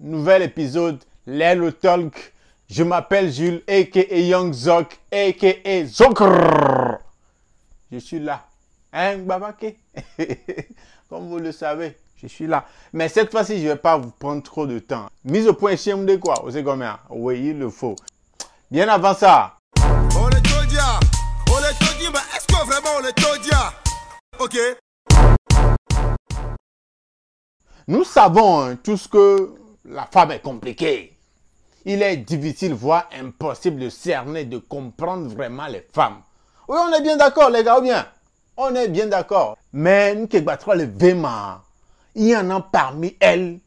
nouvel épisode, le Talk. Je m'appelle Jules, a.k.a. Young Zok, a.k.a. Zokr. Je suis là. Hein, Babake Comme vous le savez, je suis là. Mais cette fois-ci, je ne vais pas vous prendre trop de temps. Mise au point de quoi Vous savez combien Oui, il le faut. Bien avant ça. On est Todia. On est Todia. est-ce que vraiment on Ok. Nous savons hein, tout ce que la femme est compliquée. Il est difficile, voire impossible de cerner, de comprendre vraiment les femmes. Oui, on est bien d'accord, les gars, ou bien On est bien d'accord. Mais le Vema, il y en a parmi elles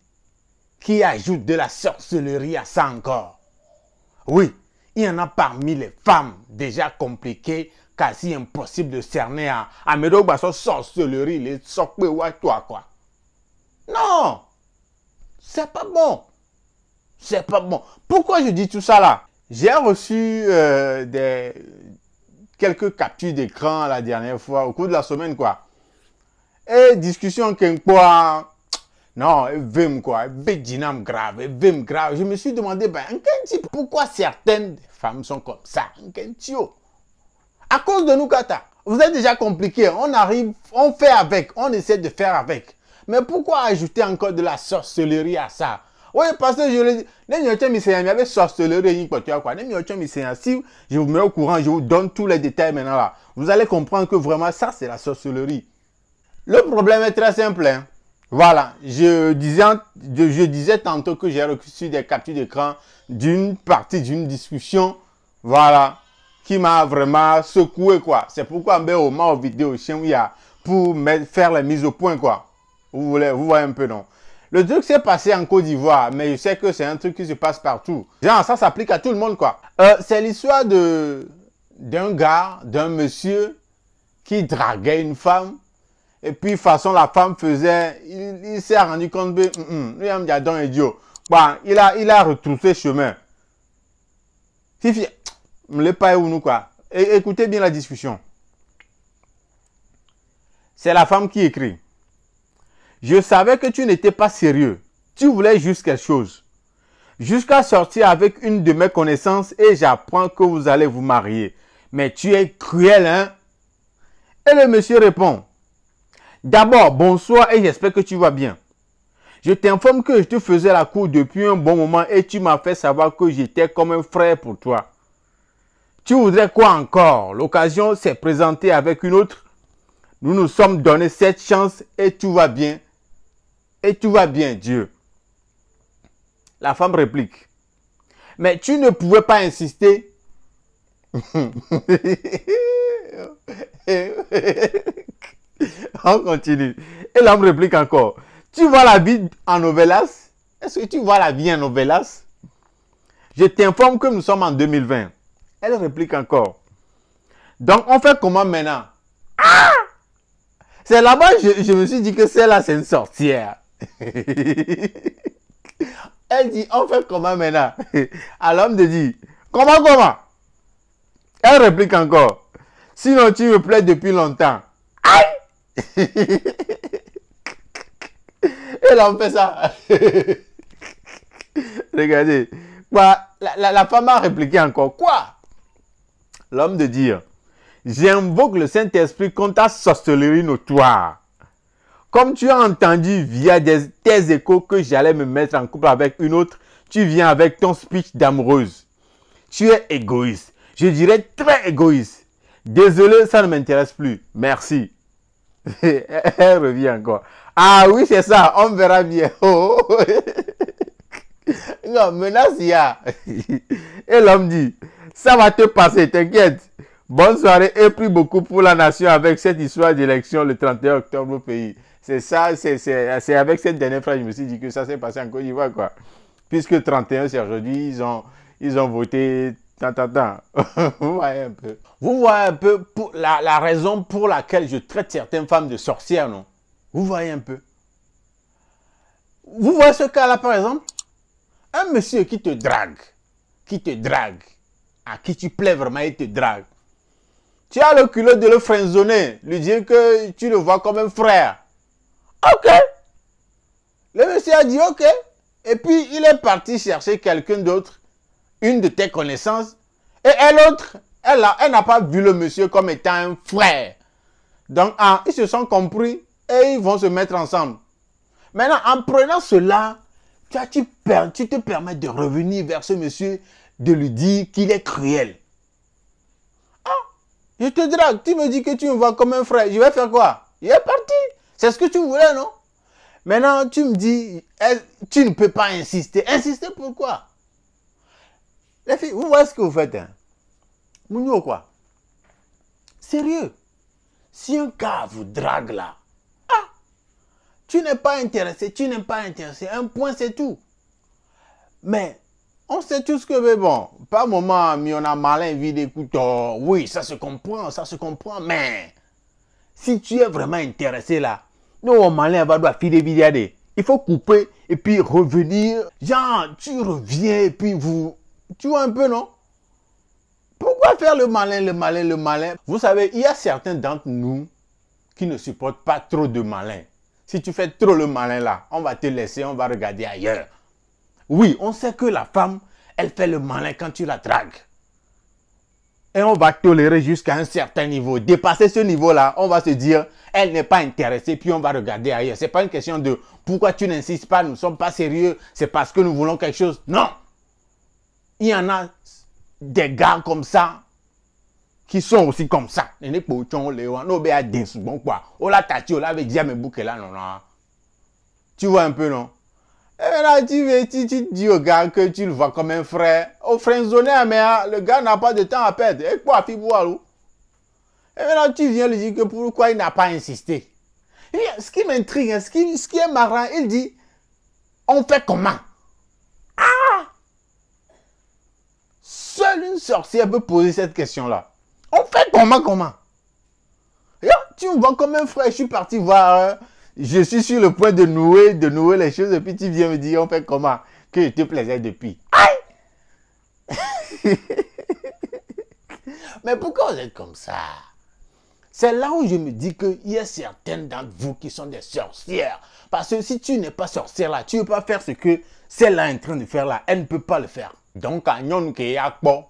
qui ajoutent de la sorcellerie à ça encore. Oui, il y en a parmi les femmes déjà compliquées, quasi impossibles de cerner à Amedo sorcellerie, les sorcelleries, toi quoi. C'est pas bon. C'est pas bon. Pourquoi je dis tout ça là J'ai reçu euh, des quelques captures d'écran la dernière fois, au cours de la semaine quoi. Et discussion quoi non, vim quoi, dinam grave, vim grave. Je me suis demandé, ben, pourquoi certaines femmes sont comme ça, À cause de nous, Kata. Vous êtes déjà compliqué. On arrive, on fait avec, on essaie de faire avec. Mais pourquoi ajouter encore de la sorcellerie à ça oui, parce que je le dis, il y avait sorcellerie, quoi. Si je vous mets au courant, je vous donne tous les détails maintenant là. Vous allez comprendre que vraiment ça, c'est la sorcellerie. Le problème est très simple. Hein. Voilà, je disais, je disais tantôt que j'ai reçu des captures d'écran d'une partie d'une discussion, voilà, qui m'a vraiment secoué, quoi. C'est pourquoi on met au vidéo chien, pour faire la mise au point, quoi. Vous, voulez, vous voyez un peu, non le truc s'est passé en Côte d'Ivoire, mais je sais que c'est un truc qui se passe partout. Genre, ça s'applique à tout le monde, quoi. Euh, c'est l'histoire de d'un gars, d'un monsieur qui draguait une femme. Et puis, façon, la femme faisait... Il, s'est rendu compte que... Hum, hum, lui, un idiot. Bon, il a, il a retroussé chemin. Fifi, me l'ai pas ou nous, quoi. écoutez bien la discussion. C'est la femme qui écrit. Je savais que tu n'étais pas sérieux. Tu voulais juste quelque chose. Jusqu'à sortir avec une de mes connaissances et j'apprends que vous allez vous marier. Mais tu es cruel, hein? Et le monsieur répond. D'abord, bonsoir et j'espère que tu vas bien. Je t'informe que je te faisais la cour depuis un bon moment et tu m'as fait savoir que j'étais comme un frère pour toi. Tu voudrais quoi encore L'occasion s'est présentée avec une autre. Nous nous sommes donné cette chance et tout va bien et tu vas bien, Dieu. La femme réplique, mais tu ne pouvais pas insister. On continue. Et l'homme réplique encore, tu vois la vie en novellas? Est-ce que tu vois la vie en novellas? Je t'informe que nous sommes en 2020. Elle réplique encore. Donc on fait comment maintenant ah! C'est là-bas, je, je me suis dit que celle-là, c'est une sorcière. Elle dit, on fait comment maintenant À l'homme de dire, comment, comment Elle réplique encore, sinon tu me plais depuis longtemps. Aïe Et fait ça. Regardez, la, la femme a répliqué encore, quoi L'homme de dire, j'invoque le Saint-Esprit contre ta sorcellerie notoire comme tu as entendu via des, tes échos que j'allais me mettre en couple avec une autre, tu viens avec ton speech d'amoureuse. Tu es égoïste. Je dirais très égoïste. Désolé, ça ne m'intéresse plus. Merci. Elle revient encore. Ah oui, c'est ça. On verra bien. non, menace, il y a. Et l'homme dit, ça va te passer, t'inquiète. Bonne soirée et prie beaucoup pour la nation avec cette histoire d'élection le 31 octobre au pays. C'est ça, c'est avec cette dernière phrase, je me suis dit que ça s'est passé en Côte d'Ivoire, quoi. Puisque 31, c'est aujourd'hui, ils ont, ils ont voté vous voyez un peu. Vous voyez un peu la, raison pour laquelle je traite certaines femmes de sorcières, non Vous voyez un peu. Vous voyez ce cas-là, par exemple Un monsieur qui te drague, qui te drague, à qui tu plais vraiment, il te drague. Tu as le culot de le frinzonner, lui dire que tu le vois comme un frère. Ok. Le monsieur a dit ok. Et puis il est parti chercher quelqu'un d'autre, une de tes connaissances. Et elle l'autre, elle, elle n'a pas vu le monsieur comme étant un frère. Donc ah, ils se sont compris et ils vont se mettre ensemble. Maintenant, en prenant cela, tu, tu, te permets de revenir vers ce monsieur, de lui dire qu'il est cruel. Ah, je te drague, tu me dis que tu me vois comme un frère, je vais faire quoi pas c'est ce que tu voulais, non Maintenant, tu me dis, tu ne peux pas insister. Insister pourquoi Les filles, vous voyez ce que vous faites. Hein? Mounio, quoi Sérieux Si un gars vous drague là, ah, tu n'es pas intéressé, tu n'es pas intéressé. Un point, c'est tout. Mais on sait tout ce que, mais bon, pas moment, mais on a malin vide écoute, oh, oui, ça se comprend, ça se comprend, mais si tu es vraiment intéressé là, non, malin va devoir filer Il faut couper et puis revenir. Genre, tu reviens et puis vous. Tu vois un peu, non? Pourquoi faire le malin, le malin, le malin Vous savez, il y a certains d'entre nous qui ne supportent pas trop de malin. Si tu fais trop le malin là, on va te laisser, on va regarder ailleurs. Oui, on sait que la femme, elle fait le malin quand tu la dragues. Et on va tolérer jusqu'à un certain niveau. Dépasser ce niveau-là, on va se dire, elle n'est pas intéressée, puis on va regarder ailleurs. Ce n'est pas une question de pourquoi tu n'insistes pas, nous ne sommes pas sérieux, c'est parce que nous voulons quelque chose. Non. Il y en a des gars comme ça qui sont aussi comme ça. l'a là, non, non. Tu vois un peu, non? Et eh, là, tu, dis au gars que tu le vois comme un frère. Au frère hein, mais hein, le gars n'a pas de temps à perdre. Et eh, quoi, Et eh, maintenant, tu viens lui dire que pourquoi il n'a pas insisté. ce qui m'intrigue, hein, ce, qui, est marrant, il dit on fait comment Ah Seule une sorcière peut poser cette question-là. On fait comment, comment Tu me vois comme un frère, je suis parti voir je suis sur le point de nouer, de nouer les choses, et puis tu viens me dire, on fait comment Que je te plaisais depuis. Aïe Mais pourquoi vous êtes comme ça c'est là où je me dis qu'il y a certaines d'entre vous qui sont des sorcières. Parce que si tu n'es pas sorcière là, tu ne peux pas faire ce que celle-là est en train de faire là. Elle ne peut pas le faire. Donc, nous qui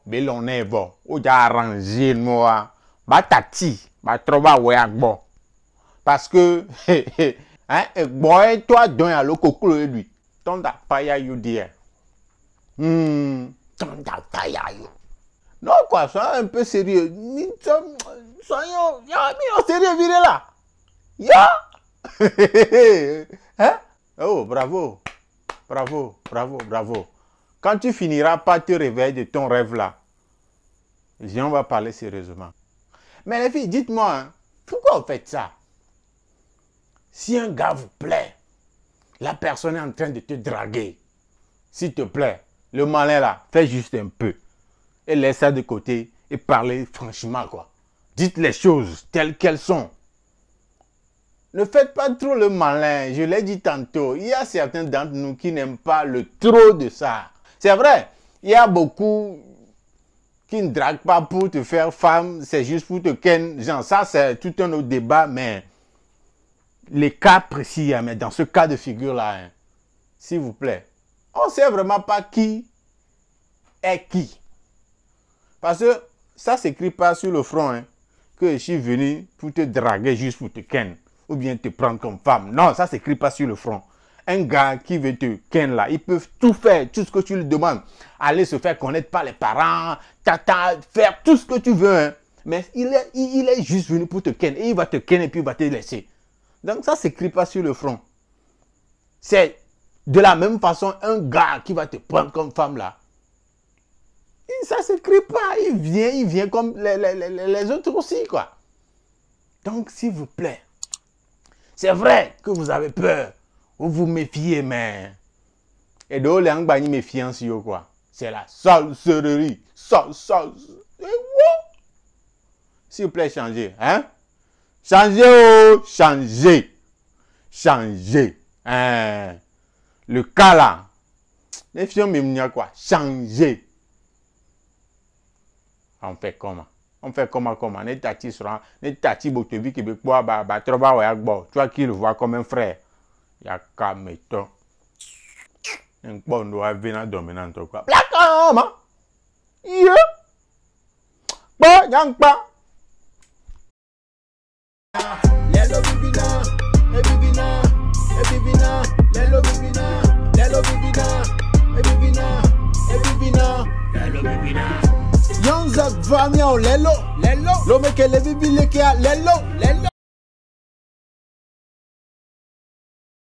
mais l'on est Ou arrangé, moi. Hein. Batati, batroba, parce que, hein, eh, boy, toi, à à l'eau, et lui. Tonda paya, you there. Hmm, tonda fire you. Non, quoi, sois un peu sérieux. Soyons, y'a mis au sérieux, viré là. Ya! hein? Oh, bravo. Bravo, bravo, bravo. Quand tu finiras par te réveiller de ton rêve là, on va parler sérieusement. Mais les filles, dites-moi, hein, pourquoi vous faites ça si un gars vous plaît, la personne est en train de te draguer. S'il te plaît, le malin là, fais juste un peu. Et laisse ça de côté et parlez franchement, quoi. Dites les choses telles qu'elles sont. Ne faites pas trop le malin, je l'ai dit tantôt. Il y a certains d'entre nous qui n'aiment pas le trop de ça. C'est vrai, il y a beaucoup qui ne draguent pas pour te faire femme, c'est juste pour te ken. Genre, ça, c'est tout un autre débat, mais les cas précis hein, mais dans ce cas de figure-là. Hein, s'il vous plaît. On ne sait vraiment pas qui est qui. Parce que ça ne s'écrit pas sur le front hein, que je suis venu pour te draguer juste pour te ken ou bien te prendre comme femme. Non, ça ne s'écrit pas sur le front. Un gars qui veut te ken là, il peut tout faire, tout ce que tu lui demandes. Aller se faire connaître par les parents, tata, faire tout ce que tu veux. Mais il est, est juste venu pour te ken et il va te ken et puis il va te laisser. Donc ça s'écrit pas sur le front. C'est de la même façon un gars qui va te prendre comme femme là. Ça ça s'écrit pas. Il vient, il vient comme les, autres aussi quoi. Donc s'il vous plaît, c'est vrai que vous avez peur. Vous vous méfiez, mais... Et de les angbani méfiance, quoi. C'est la sorcellerie. S'il vous plaît, changez, hein? Changez, oh, changez. Changez. Hein. Le cas là. Les filles, à quoi Changez. On fait comment On fait comment comment Les tati sera, les tati botevi qui quoi ba trova ou tu Toi qui le voit comme un frère. Y'a qu'à mettre. Un bon doit venir dominant quoi. Black homme. Hein, yeah. Bon, y'a pas. Lelo Vivina, e Vivina, e Vivina, Lelo Vivina, Lelo Vivina, e Vivina, e Vivina, Lelo Vivina. Young Zag Vamion, Lelo, Lelo, Lomeke Levi Bileke, Lelo, Lelo.